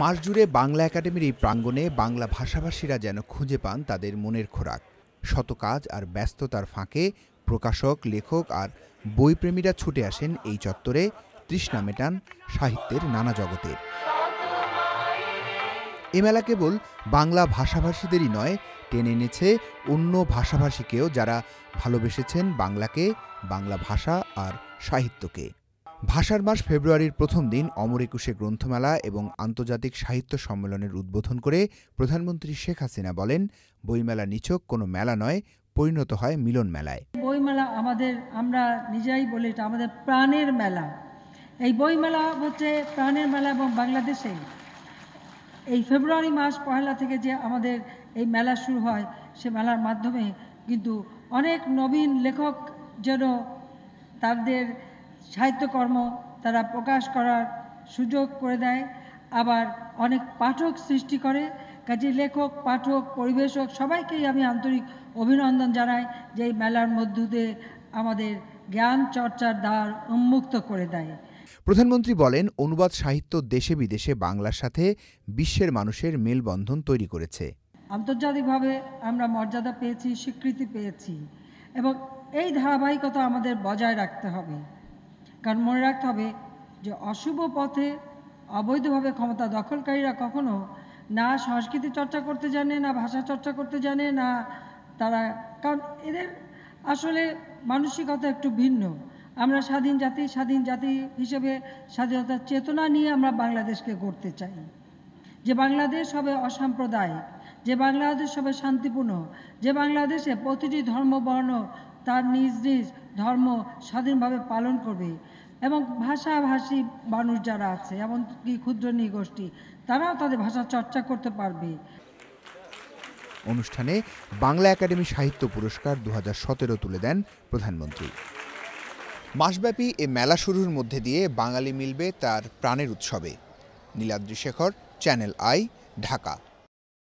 মাসজুড়ে বাংলা একাডেমির এই প্রাঙ্গণে বাংলা ভাষাভাষীরা যেন খুঁজে পান তাদের মনের খোরাক শত কাজ আর ব্যস্ততার ফাঁকে প্রকাশক লেখক আর বইপ্রেমীরা ছুটে আসেন এই চত্বরে তৃষ্ণা মেটান সাহিত্যের নানা জগতের এ মেলা কেবল বাংলা ভাষাভাষীদেরই নয় টেনে এনেছে অন্য ভাষাভাষীকেও যারা ভালোবেসেছেন বাংলাকে বাংলা ভাষা আর সাহিত্যকে ভাষার মাস ফেব্রুয়ারির প্রথম দিন অমর একুশে গ্রন্থমেলা এবং আন্তর্জাতিক সাহিত্য সম্মেলনের উদ্বোধন করে প্রধানমন্ত্রী শেখ হাসিনা বলেন বইমেলা নিছক কোনো মেলা নয় পরিণত হয় মিলন মেলায় বইমেলা আমাদের আমরা নিজেই বলি এটা আমাদের প্রাণের মেলা এই বইমেলা হচ্ছে প্রাণের মেলা এবং বাংলাদেশে এই ফেব্রুয়ারি মাস পহেলা থেকে যে আমাদের এই মেলা শুরু হয় সে মেলার মাধ্যমে কিন্তু অনেক নবীন লেখক যেন তাদের সাহিত্যকর্ম তারা প্রকাশ করার সুযোগ করে দেয় আবার অনেক পাঠক সৃষ্টি করে কাজে লেখক পাঠক পরিবেশক সবাইকেই আমি আন্তরিক অভিনন্দন জানাই যে এই মেলার মধ্য দিয়ে আমাদের জ্ঞান চর্চার দ্বার উন্মুক্ত করে দেয় প্রধানমন্ত্রী বলেন অনুবাদ সাহিত্য দেশে বিদেশে বাংলার সাথে বিশ্বের মানুষের মেলবন্ধন তৈরি করেছে আন্তর্জাতিকভাবে আমরা মর্যাদা পেয়েছি স্বীকৃতি পেয়েছি এবং এই ধারাবাহিকতা আমাদের বজায় রাখতে হবে কারণ মনে রাখতে হবে যে অশুভ পথে অবৈধভাবে ক্ষমতা দখলকারীরা কখনো না সংস্কৃতি চর্চা করতে জানে না ভাষা চর্চা করতে জানে না তারা কারণ এদের আসলে মানসিকতা একটু ভিন্ন আমরা স্বাধীন জাতি স্বাধীন জাতি হিসেবে স্বাধীনতার চেতনা নিয়ে আমরা বাংলাদেশকে গড়তে চাই যে বাংলাদেশ হবে অসাম্প্রদায়িক যে বাংলাদেশ হবে শান্তিপূর্ণ যে বাংলাদেশে প্রতিটি ধর্ম বর্ণ তার নিজ নিজ ধর্ম স্বাধীনভাবে পালন করবে এবং ভাষাভাষী মানুষ যারা আছে এমনকি ক্ষুদ্র নৃগোষ্ঠী তারাও তাদের ভাষা চর্চা করতে পারবে অনুষ্ঠানে বাংলা একাডেমি সাহিত্য পুরস্কার দু তুলে দেন প্রধানমন্ত্রী মাসব্যাপী এ মেলা শুরুর মধ্যে দিয়ে বাঙালি মিলবে তার প্রাণের উৎসবে নীলাদ্রি শেখর চ্যানেল আই ঢাকা